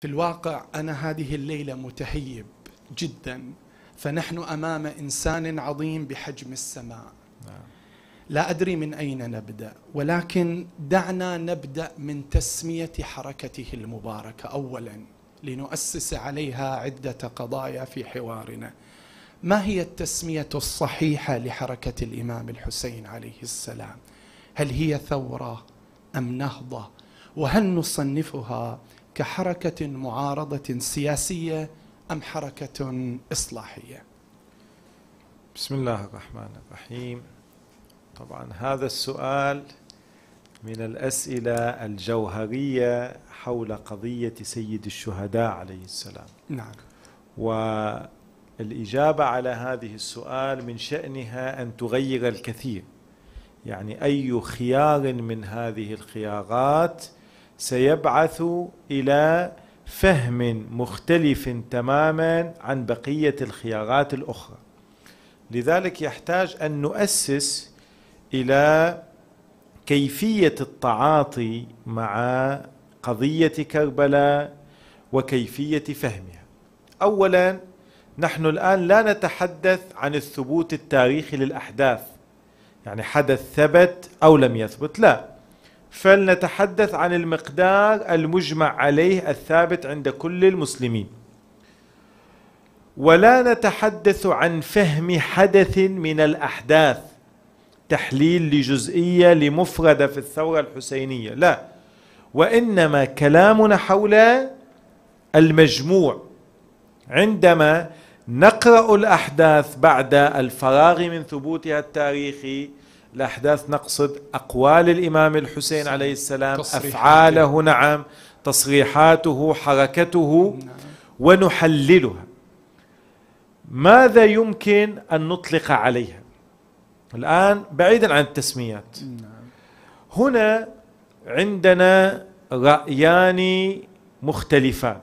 في الواقع أنا هذه الليلة متهيب جدا فنحن أمام إنسان عظيم بحجم السماء نعم. لا أدري من أين نبدأ ولكن دعنا نبدأ من تسمية حركته المباركة أولا لنؤسس عليها عدة قضايا في حوارنا ما هي التسمية الصحيحة لحركة الإمام الحسين عليه السلام هل هي ثورة أم نهضة وهل نصنفها كحركه معارضه سياسيه ام حركه اصلاحيه بسم الله الرحمن الرحيم طبعا هذا السؤال من الاسئله الجوهريه حول قضيه سيد الشهداء عليه السلام نعم والاجابه على هذه السؤال من شانها ان تغير الكثير يعني اي خيار من هذه الخيارات سيبعث الى فهم مختلف تماما عن بقيه الخيارات الاخرى لذلك يحتاج ان نؤسس الى كيفيه التعاطي مع قضيه كربلاء وكيفيه فهمها اولا نحن الان لا نتحدث عن الثبوت التاريخي للاحداث يعني حدث ثبت او لم يثبت لا فلنتحدث عن المقدار المجمع عليه الثابت عند كل المسلمين ولا نتحدث عن فهم حدث من الاحداث تحليل لجزئيه لمفرده في الثوره الحسينيه لا وانما كلامنا حول المجموع عندما نقرا الاحداث بعد الفراغ من ثبوتها التاريخي الأحداث نقصد أقوال الإمام الحسين عليه السلام أفعاله نعم تصريحاته حركته نعم. ونحللها ماذا يمكن أن نطلق عليها الآن بعيدا عن التسميات نعم. هنا عندنا رأيان مختلفان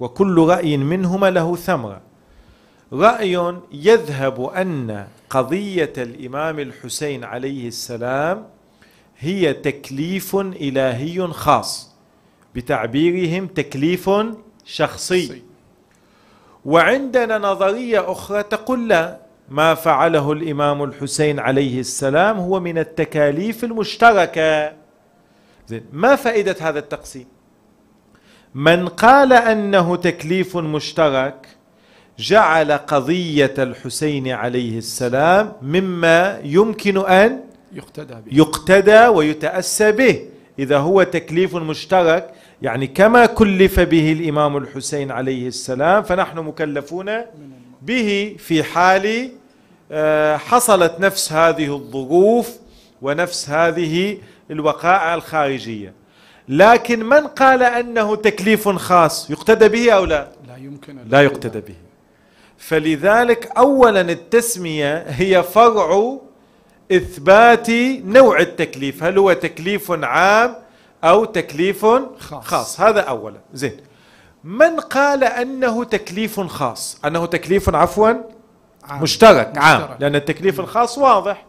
وكل رأي منهما له ثمرة رأي يذهب أن قضية الإمام الحسين عليه السلام هي تكليف إلهي خاص بتعبيرهم تكليف شخصي وعندنا نظرية أخرى تقول لا ما فعله الإمام الحسين عليه السلام هو من التكاليف المشتركة زين ما فائدة هذا التقسيم من قال أنه تكليف مشترك جعل قضية الحسين عليه السلام مما يمكن أن يقتدى به يقتدى ويتأسى به إذا هو تكليف مشترك يعني كما كلف به الإمام الحسين عليه السلام فنحن مكلفون به في حال آه، حصلت نفس هذه الظروف ونفس هذه الوقائع الخارجية لكن من قال أنه تكليف خاص يقتدى به أو لا لا يمكن لا يقتدى به فلذلك اولا التسميه هي فرع اثبات نوع التكليف هل هو تكليف عام او تكليف خاص, خاص. هذا اولا زين من قال انه تكليف خاص انه تكليف عفوا عام. مشترك عام لان التكليف الخاص واضح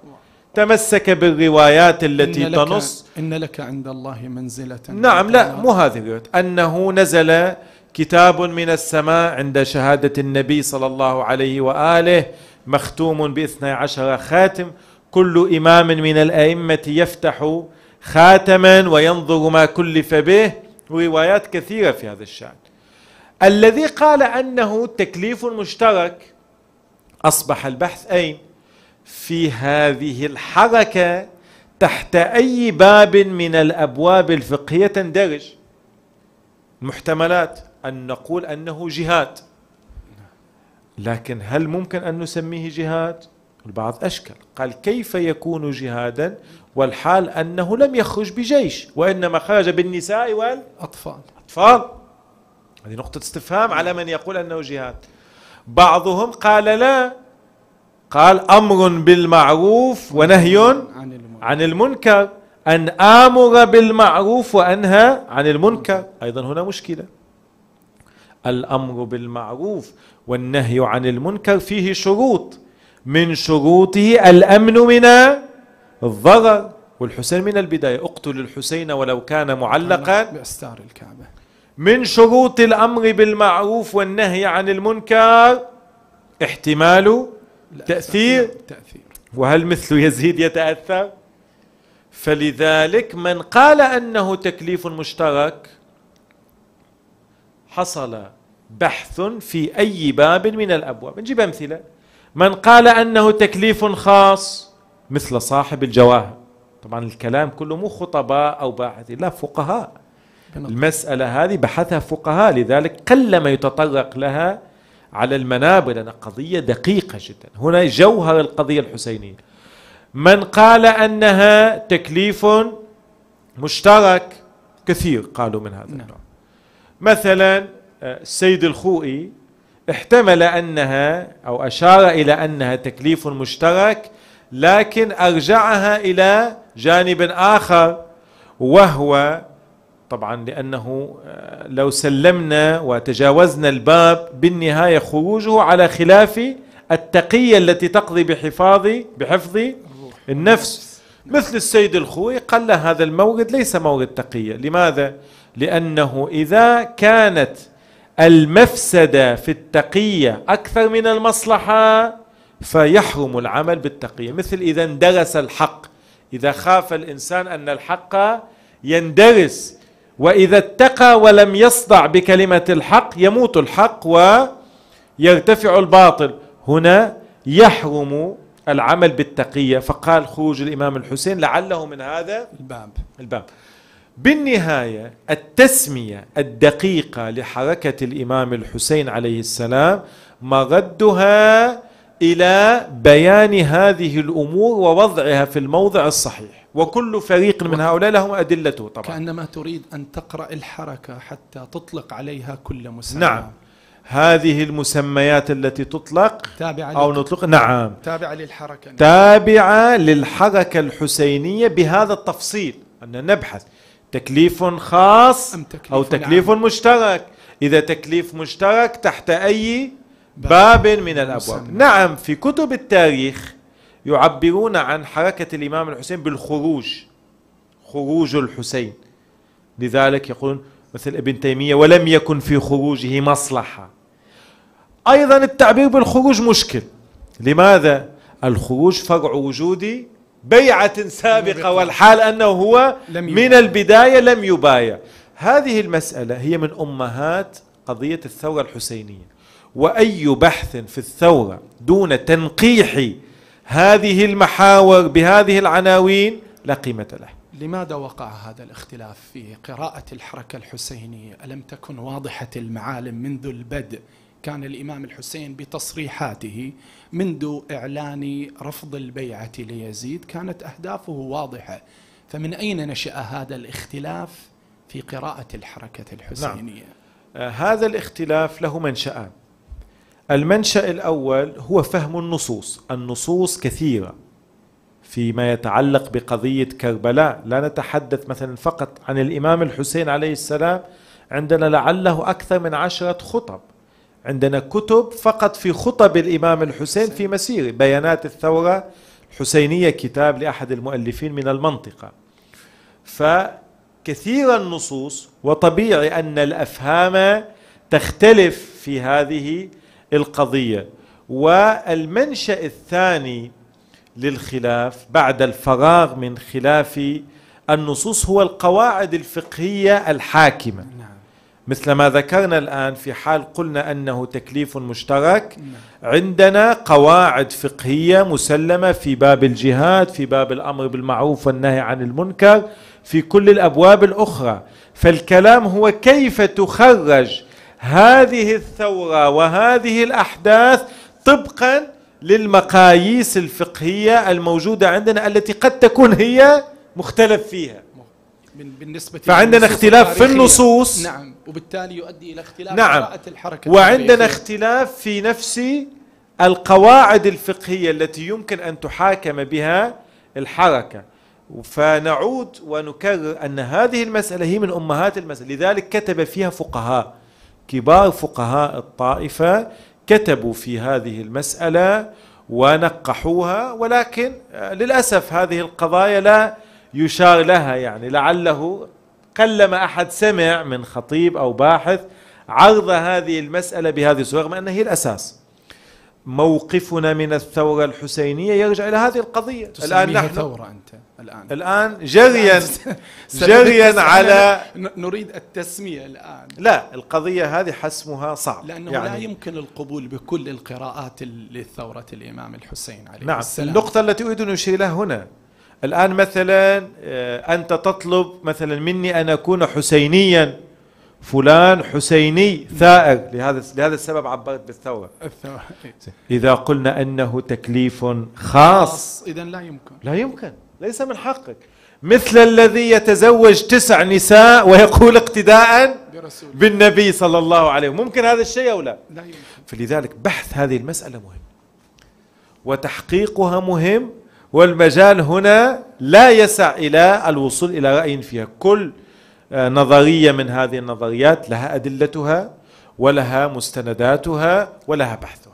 تمسك بالروايات التي إن تنص إن لك عند الله منزلة نعم لا مو هذه الروايات أنه نزل كتاب من السماء عند شهادة النبي صلى الله عليه وآله مختوم باثنى عشر خاتم كل إمام من الأئمة يفتح خاتما وينظر ما كلف به روايات كثيرة في هذا الشأن الذي قال أنه تكليف مشترك أصبح البحث أين؟ في هذه الحركة تحت أي باب من الأبواب الفقهية تندرج المحتملات أن نقول أنه جهاد لكن هل ممكن أن نسميه جهاد؟ البعض أشكل قال كيف يكون جهادا والحال أنه لم يخرج بجيش وإنما خرج بالنساء والأطفال أطفال هذه نقطة استفهام على من يقول أنه جهاد بعضهم قال لا قال أمر بالمعروف ونهي عن المنكر أن آمر بالمعروف وأنهى عن المنكر أيضا هنا مشكلة الأمر بالمعروف والنهي عن المنكر فيه شروط من شروطه الأمن من الضرر والحسين من البداية اقتل الحسين ولو كان معلقا بأستار الكعبة من شروط الأمر بالمعروف والنهي عن المنكر احتمال تأثير تأثير وهل مثل يزيد يتأثر فلذلك من قال أنه تكليف مشترك حصل بحث في أي باب من الأبواب نجيب أمثلة من قال أنه تكليف خاص مثل صاحب الجواهر طبعا الكلام كله مو خطباء أو باحثين لا فقهاء المسألة هذه بحثها فقهاء لذلك قل ما يتطرق لها على المنابر لأنها قضية دقيقة جدا هنا جوهر القضية الحسينية من قال أنها تكليف مشترك كثير قالوا من هذا نعم. النوع مثلا آه، السيد الخوئي احتمل أنها أو أشار إلى أنها تكليف مشترك لكن أرجعها إلى جانب آخر وهو طبعا لأنه آه، لو سلمنا وتجاوزنا الباب بالنهاية خروجه على خلاف التقية التي تقضي بحفاظ بحفظ النفس مثل السيد الخوي قال هذا المورد ليس مورد تقية لماذا؟ لأنه إذا كانت المفسدة في التقية أكثر من المصلحة فيحرم العمل بالتقية مثل إذا اندرس الحق إذا خاف الإنسان أن الحق يندرس وإذا اتقى ولم يصدع بكلمة الحق يموت الحق ويرتفع الباطل هنا يحرم العمل بالتقية فقال خروج الإمام الحسين لعله من هذا الباب الباب بالنهاية التسمية الدقيقة لحركة الإمام الحسين عليه السلام مردها إلى بيان هذه الأمور ووضعها في الموضع الصحيح وكل فريق من هؤلاء لهم أدلته طبعا كأنما تريد أن تقرأ الحركة حتى تطلق عليها كل مسمى نعم هذه المسميات التي تطلق تابعة أو نطلق نعم تابعة للحركة تابعة للحركة الحسينية بهذا التفصيل أن نبحث تكليف خاص أم تكليف أو تكليف عام. مشترك إذا تكليف مشترك تحت أي باب من الأبواب نعم في كتب التاريخ يعبرون عن حركة الإمام الحسين بالخروج خروج الحسين لذلك يقولون مثل ابن تيمية ولم يكن في خروجه مصلحة أيضا التعبير بالخروج مشكل لماذا؟ الخروج فرع وجودي بيعة سابقة والحال أنه هو من البداية لم يبايع هذه المسألة هي من أمهات قضية الثورة الحسينية وأي بحث في الثورة دون تنقيح هذه المحاور بهذه العناوين لا قيمة له لماذا وقع هذا الاختلاف في قراءة الحركة الحسينية؟ ألم تكن واضحة المعالم منذ البدء كان الإمام الحسين بتصريحاته منذ إعلان رفض البيعة ليزيد كانت أهدافه واضحة فمن أين نشأ هذا الاختلاف في قراءة الحركة الحسينية؟ نعم. آه، هذا الاختلاف له منشأان المنشأ الأول هو فهم النصوص النصوص كثيرة فيما يتعلق بقضية كربلاء لا نتحدث مثلا فقط عن الإمام الحسين عليه السلام عندنا لعله أكثر من عشرة خطب عندنا كتب فقط في خطب الإمام الحسين في مسيره بيانات الثورة الحسينية كتاب لأحد المؤلفين من المنطقة فكثير النصوص وطبيعي أن الأفهام تختلف في هذه القضية والمنشأ الثاني للخلاف بعد الفراغ من خلاف النصوص هو القواعد الفقهية الحاكمة نعم. مثل ما ذكرنا الآن في حال قلنا أنه تكليف مشترك نعم. عندنا قواعد فقهية مسلمة في باب الجهاد في باب الأمر بالمعروف والنهي عن المنكر في كل الأبواب الأخرى فالكلام هو كيف تخرج هذه الثورة وهذه الأحداث طبقا للمقاييس الفقهية الموجودة عندنا التي قد تكون هي مختلف فيها بالنسبة فعندنا اختلاف في النصوص نعم وبالتالي يؤدي إلى اختلاف نعم قراءة الحركة وعندنا اختلاف في نفس القواعد الفقهية التي يمكن أن تحاكم بها الحركة فنعود ونكرر أن هذه المسألة هي من أمهات المسألة لذلك كتب فيها فقهاء كبار فقهاء الطائفة كتبوا في هذه المسألة ونقحوها ولكن آه، للأسف هذه القضايا لا يشار لها يعني لعله قلما أحد سمع من خطيب أو باحث عرض هذه المسألة بهذه الصورة رغم أنها هي الأساس موقفنا من الثورة الحسينية يرجع إلى هذه القضية الآن نحن ثورة أنت الآن الآن جريا جريا على نريد التسمية الآن لا القضية هذه حسمها صعب لأنه يعني لا يمكن القبول بكل القراءات لثورة الإمام الحسين عليه نعم السلام النقطة التي أريد أن أشير لها هنا الآن مثلا آه، أنت تطلب مثلا مني أن أكون حسينيا فلان حسيني ثائر لهذا لهذا السبب عبرت بالثورة إيه. إذا قلنا أنه تكليف خاص إذا لا يمكن لا يمكن ليس من حقك مثل الذي يتزوج تسع نساء ويقول اقتداء برسول. بالنبي صلى الله عليه وسلم ممكن هذا الشيء أو لا, لا يمكن. فلذلك بحث هذه المسألة مهم وتحقيقها مهم والمجال هنا لا يسع إلى الوصول إلى رأي فيها كل آه، نظرية من هذه النظريات لها أدلتها ولها مستنداتها ولها بحث